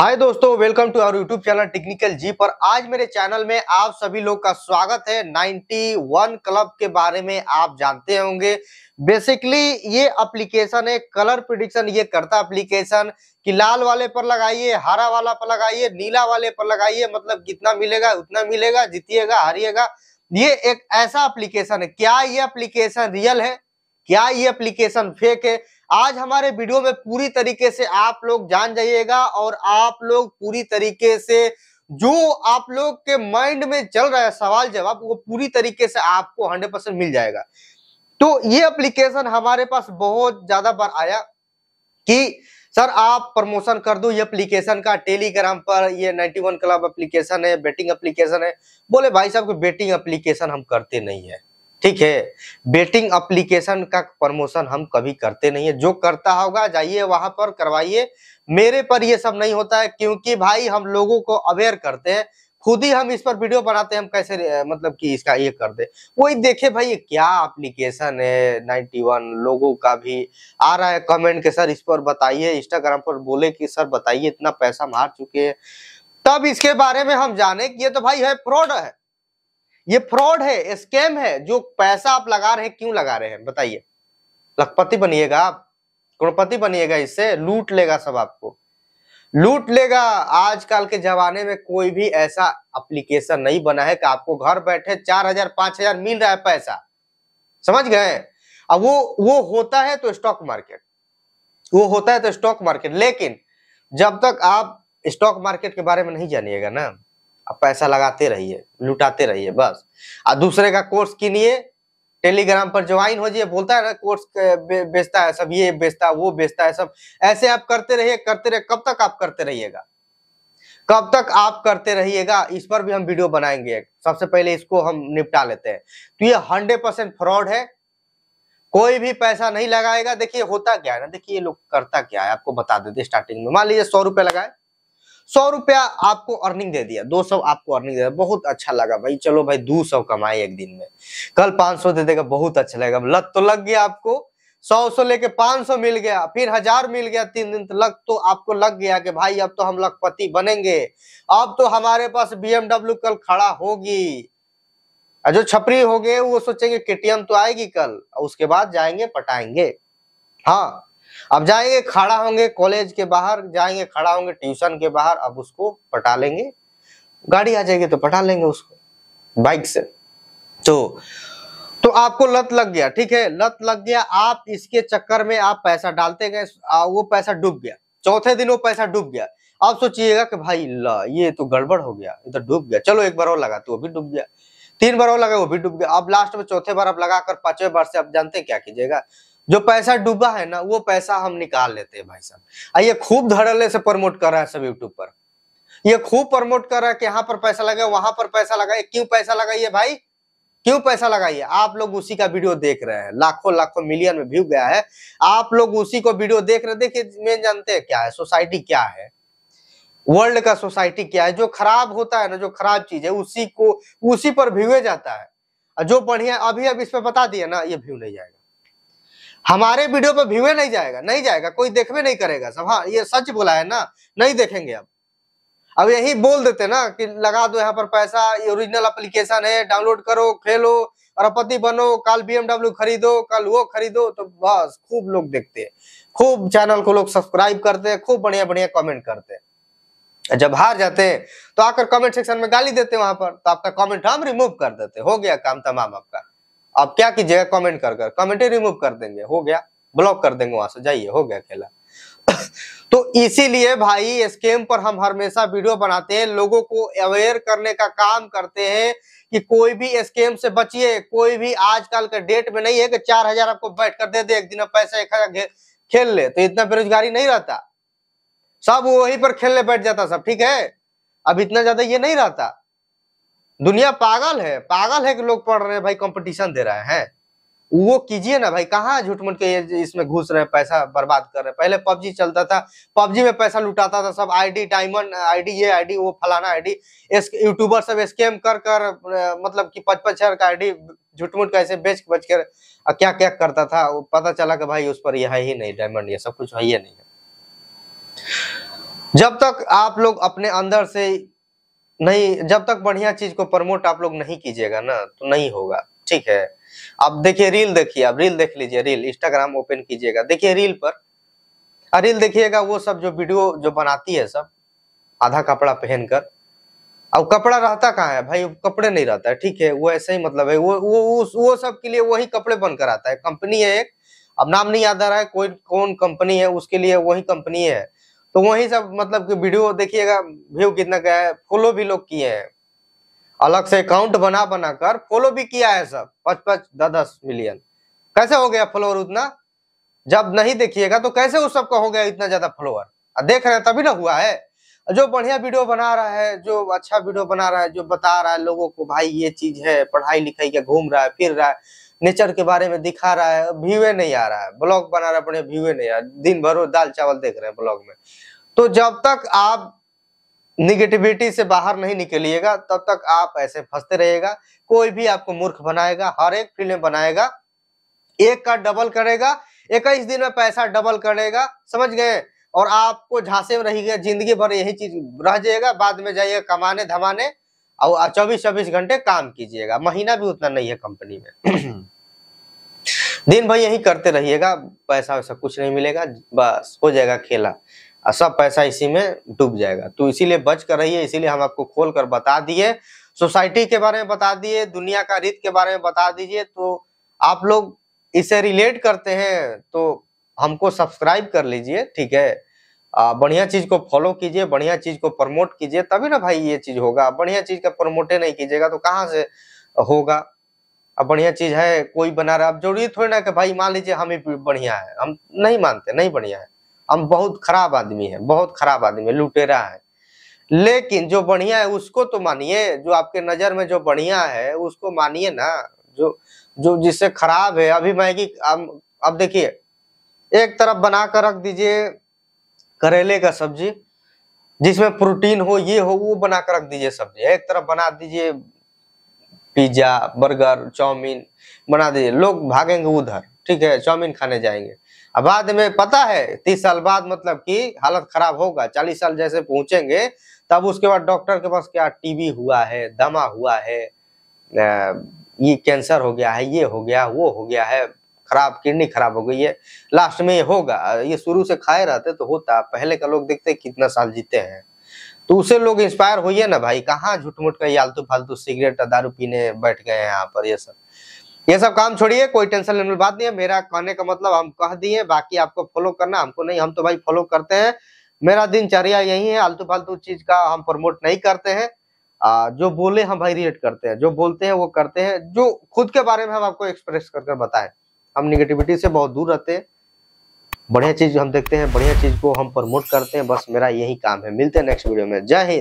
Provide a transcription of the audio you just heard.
हाय दोस्तों welcome to our YouTube channel Technical G पर आज मेरे चैनल में आप सभी लोग का स्वागत है 91 क्लब के बारे में आप जानते होंगे बेसिकली ये एप्लीकेशन है कलर प्रिडिक्शन ये करता एप्लीकेशन कि लाल वाले पर लगाइए हरा वाला पर लगाइए नीला वाले पर लगाइए मतलब कितना मिलेगा उतना मिलेगा जीतिएगा हारिएगा ये एक ऐसा अप्लीकेशन है क्या ये अप्लीकेशन रियल है क्या ये अप्लीकेशन फेक है आज हमारे वीडियो में पूरी तरीके से आप लोग जान जाइएगा और आप लोग पूरी तरीके से जो आप लोग के माइंड में चल रहा है सवाल जवाब वो पूरी तरीके से आपको हंड्रेड परसेंट मिल जाएगा तो ये एप्लीकेशन हमारे पास बहुत ज्यादा बार आया कि सर आप प्रमोशन कर दो ये एप्लीकेशन का टेलीग्राम पर ये 91 क्लब एप्लीकेशन है बेटिंग एप्लीकेशन है बोले भाई साहब को बेटिंग एप्लीकेशन हम करते नहीं है ठीक है बेटिंग अप्लीकेशन का प्रमोशन हम कभी करते नहीं है जो करता होगा जाइए वहां पर करवाइए मेरे पर ये सब नहीं होता है क्योंकि भाई हम लोगों को अवेयर करते हैं खुद ही हम इस पर वीडियो बनाते हैं हम कैसे मतलब कि इसका ये कर दे वही देखे भाई ये क्या एप्लीकेशन है 91 लोगों का भी आ रहा है कमेंट के सर इस पर बताइए इंस्टाग्राम पर बोले कि सर बताइए इतना पैसा मार चुके हैं तब इसके बारे में हम जाने कि ये तो भाई है फ्रॉड है ये फ्रॉड है स्कैम है जो पैसा आप लगा रहे हैं क्यों लगा रहे हैं बताइए लखपति बनिएगा आप करोड़पति बनिएगा इससे लूट लेगा सब आपको लूट लेगा आजकल के जमाने में कोई भी ऐसा एप्लीकेशन नहीं बना है कि आपको घर बैठे चार हजार पांच हजार मिल रहा है पैसा समझ गए अब वो वो होता है तो स्टॉक मार्केट वो होता है तो स्टॉक मार्केट लेकिन जब तक आप स्टॉक मार्केट के बारे में नहीं जानिएगा ना आप पैसा लगाते रहिए लुटाते रहिए बस और दूसरे का कोर्स के लिए टेलीग्राम पर ज्वाइन हो जाइए बोलता है ना कोर्स बेचता है सब ये बेचता है वो बेचता है सब ऐसे आप करते रहिए करते रहिए कब तक आप करते रहिएगा कब तक आप करते रहिएगा इस पर भी हम वीडियो बनाएंगे सबसे पहले इसको हम निपटा लेते हैं तो ये हंड्रेड परसेंट फ्रॉड है कोई भी पैसा नहीं लगाएगा देखिए होता क्या है ना देखिए ये लोग करता क्या है आपको बता देते स्टार्टिंग में मान लीजिए सौ रुपये लगाए सौ रुपया आपको अर्निंग दे दिया दो सौ आपको अर्निंग दे दिया बहुत अच्छा लगा भाई चलो भाई दो सौ कमाए एक दिन में कल पांच सौ दे देगा बहुत अच्छा लगेगा लत तो लग गया आपको सौ सौ लेके पांच सौ मिल गया फिर हजार मिल गया तीन दिन तो लग तो आपको लग गया कि भाई अब तो हम लखपति बनेंगे अब तो हमारे पास एमडब्ल्यू कल खड़ा होगी जो छपरी हो गए वो सोचेंगे एम तो आएगी कल उसके बाद जाएंगे पटाएंगे हाँ अब जाएंगे खड़ा होंगे कॉलेज के बाहर जाएंगे खड़ा होंगे ट्यूशन के बाहर अब उसको पटा लेंगे गाड़ी आ जाएगी तो पटा लेंगे उसको बाइक से तो तो आपको लत लग गया ठीक है लत लग गया आप इसके चक्कर में आप पैसा डालते गए वो पैसा डूब गया चौथे दिन वो पैसा डूब गया आप सोचिएगा कि भाई ला ये तो गड़बड़ हो गया इधर तो डूब गया चलो एक बार और लगा तो वो भी डूब गया तीन बार और लगा वो भी डूब गया अब लास्ट में चौथे बार आप लगाकर पांचवें बार से आप जानते क्या कीजिएगा जो पैसा डूबा है ना वो पैसा हम निकाल लेते हैं भाई साहब आइए खूब धड़ल्ले से प्रमोट कर रहा है सब यूट्यूब पर ये खूब प्रमोट कर रहा है कि यहाँ पर पैसा लगा वहां पर पैसा लगाए क्यों पैसा लगाइए भाई क्यों पैसा लगाइए आप लोग उसी का वीडियो देख रहे हैं लाखों लाखों मिलियन में व्यू गया है आप लोग उसी को वीडियो देख रहे देखिए मैं जानते हैं क्या है सोसाइटी क्या है वर्ल्ड का सोसाइटी क्या है जो खराब होता है ना जो खराब चीज है उसी को उसी पर व्यूए जाता है जो बढ़िया अभी अब इस पर बता दिया ना ये व्यू नहीं जाएगा हमारे वीडियो पर व्यूए नहीं जाएगा नहीं जाएगा कोई देखवे नहीं करेगा सब हाँ ये सच बोला है ना नहीं देखेंगे अब अब यही बोल देते ना कि लगा दो यहाँ पर पैसा ये ओरिजिनल अप्लीकेशन है डाउनलोड करो खेलो अरबपति बनो कल बीएमडब्ल्यू खरीदो कल वो खरीदो तो बस खूब लोग देखते हैं खूब चैनल को लोग सब्सक्राइब करते हैं खूब बढ़िया बढ़िया कमेंट करते हैं जब हार जाते हैं तो आकर कमेंट सेक्शन में गाली देते हैं वहां पर तो आपका कमेंट हम रिमूव कर देते हो गया काम तमाम आपका आप क्या कीजिएगा कमेंट कर कर कमेंट रिमूव कर देंगे हो गया ब्लॉक कर देंगे वहां से जाइए हो गया खेला तो इसीलिए भाई स्केम पर हम हमेशा वीडियो बनाते हैं लोगों को अवेयर करने का काम करते हैं कि कोई भी स्केम से बचिए कोई भी आजकल के डेट में नहीं है कि चार हजार आपको बैठ कर दे दे एक दिन पैसा एक हजार खेल ले तो इतना बेरोजगारी नहीं रहता सब वही पर खेलने बैठ जाता सब ठीक है अब इतना ज्यादा ये नहीं रहता दुनिया पागल है पागल है कि लोग पढ़ रहे हैं भाई कंपटीशन दे रहे हैं वो कीजिए ना भाई कहाँ झूठ के इसमें घुस रहे हैं पैसा बर्बाद कर रहे हैं पहले पबजी चलता था पबजी में पैसा लुटाता था सब आईडी डायमंड आईडी ये आईडी वो फलाना आईडी यूट्यूबर सब स्कैम कर कर मतलब कि पच पच हजार का आईडी झूठ मूठ कैसे बेच बच कर क्या क्या करता था वो पता चला कि भाई उस पर यह है ही नहीं डायमंड ये सब कुछ है ही नहीं जब तक आप लोग अपने अंदर से नहीं जब तक बढ़िया चीज को प्रमोट आप लोग नहीं कीजिएगा ना तो नहीं होगा ठीक है आप देखिए रील देखिए आप रील देख लीजिए रील इंस्टाग्राम ओपन कीजिएगा देखिए रील पर रील देखिएगा वो सब जो वीडियो जो बनाती है सब आधा कपड़ा पहनकर अब कपड़ा रहता कहाँ है भाई कपड़े नहीं रहता है ठीक है वो ऐसे ही मतलब है वो वो वो सब के लिए वही कपड़े बनकर आता है कंपनी है एक अब नाम नहीं याद आ रहा है कोई कौन कंपनी है उसके लिए वही कंपनी है तो वही सब मतलब कि वीडियो देखिएगा व्यू कितना गया है फॉलो भी लोग किए हैं अलग से अकाउंट बना बना कर फॉलो भी किया है सब पच पच दस दस मिलियन कैसे हो गया फॉलोअर उतना जब नहीं देखिएगा तो कैसे उस सब का हो गया इतना ज्यादा फॉलोअर देख रहे हैं तभी ना हुआ है जो बढ़िया वीडियो बना रहा है जो अच्छा वीडियो बना रहा है जो बता रहा है लोगों को भाई ये चीज है पढ़ाई लिखाई का घूम रहा है फिर रहा है नेचर के बारे में दिखा रहा है व्यूए नहीं आ रहा है ब्लॉग बना रहा है अपने व्यूए नहीं आ रहा दिन भर दाल चावल देख रहे हैं ब्लॉग में तो जब तक आप निगेटिविटी से बाहर नहीं निकलिएगा तब तक आप ऐसे फंसते रहेगा कोई भी आपको मूर्ख बनाएगा हर एक फील्ड में बनाएगा एक का डबल करेगा इक्कीस दिन में पैसा डबल करेगा समझ गए और आपको झांसे में रहिएगा जिंदगी भर यही चीज रह जाएगा बाद में जाइएगा कमाने धमाने और चौबीस चौबीस घंटे काम कीजिएगा महीना भी उतना नहीं है कंपनी में दिन भर यही करते रहिएगा पैसा वैसा कुछ नहीं मिलेगा बस हो जाएगा खेला और सब पैसा इसी में डूब जाएगा तो इसीलिए बच कर रहिए इसीलिए हम आपको खोल कर बता दिए सोसाइटी के बारे में बता दिए दुनिया का रीत के बारे में बता दीजिए तो आप लोग इसे रिलेट करते हैं तो हमको सब्सक्राइब कर लीजिए ठीक है बढ़िया चीज को फॉलो कीजिए बढ़िया चीज को प्रमोट कीजिए तभी ना भाई ये चीज होगा बढ़िया चीज का प्रमोटे नहीं कीजिएगा तो कहाँ से होगा अब बढ़िया चीज है कोई बना रहा अब जरूरी थोड़ी ना कि भाई मान लीजिए हम ही बढ़िया है हम नहीं मानते नहीं बढ़िया है हम बहुत खराब आदमी है बहुत खराब आदमी है लुटेरा है लेकिन जो बढ़िया है उसको तो मानिए जो आपके नजर में जो बढ़िया है उसको मानिए ना जो जो जिससे खराब है अभी मैगी अब देखिए एक तरफ बना कर रख दीजिए करेले का सब्जी जिसमें प्रोटीन हो ये हो वो बना कर रख दीजिए सब्जी एक तरफ बना दीजिए पिज्जा बर्गर चाउमीन बना दीजिए लोग भागेंगे उधर ठीक है चाउमीन खाने जाएंगे अब बाद में पता है तीस साल बाद मतलब कि हालत खराब होगा चालीस साल जैसे पहुंचेंगे तब उसके बाद डॉक्टर के पास क्या टीबी हुआ है दमा हुआ है ये कैंसर हो गया है ये हो गया वो हो गया है खराब किडनी खराब हो गई है लास्ट में ये होगा ये शुरू से खाए रहते तो होता पहले का लोग देखते कितना साल जीते हैं तो उसे लोग इंस्पायर होइए ना भाई कहाँ झूठ का ये आलतू फालतू सिगरेट दारू पीने बैठ गए हैं यहाँ पर ये सब ये सब काम छोड़िए कोई टेंशन लेने बात नहीं है मेरा कहने का मतलब हम कह दिए बाकी आपको फॉलो करना हमको नहीं हम तो भाई फॉलो करते हैं मेरा दिनचर्या यही है आलतू फालतू चीज का हम प्रमोट नहीं करते हैं आ, जो बोले हम भाई रिएट करते हैं जो बोलते हैं वो करते हैं जो खुद के बारे में हम आपको एक्सप्रेस कर कर बताएं हम निगेटिविटी से बहुत दूर रहते हैं बढ़िया चीज हम देखते हैं बढ़िया चीज को हम प्रमोट करते हैं बस मेरा यही काम है मिलते हैं नेक्स्ट वीडियो में जय हिंद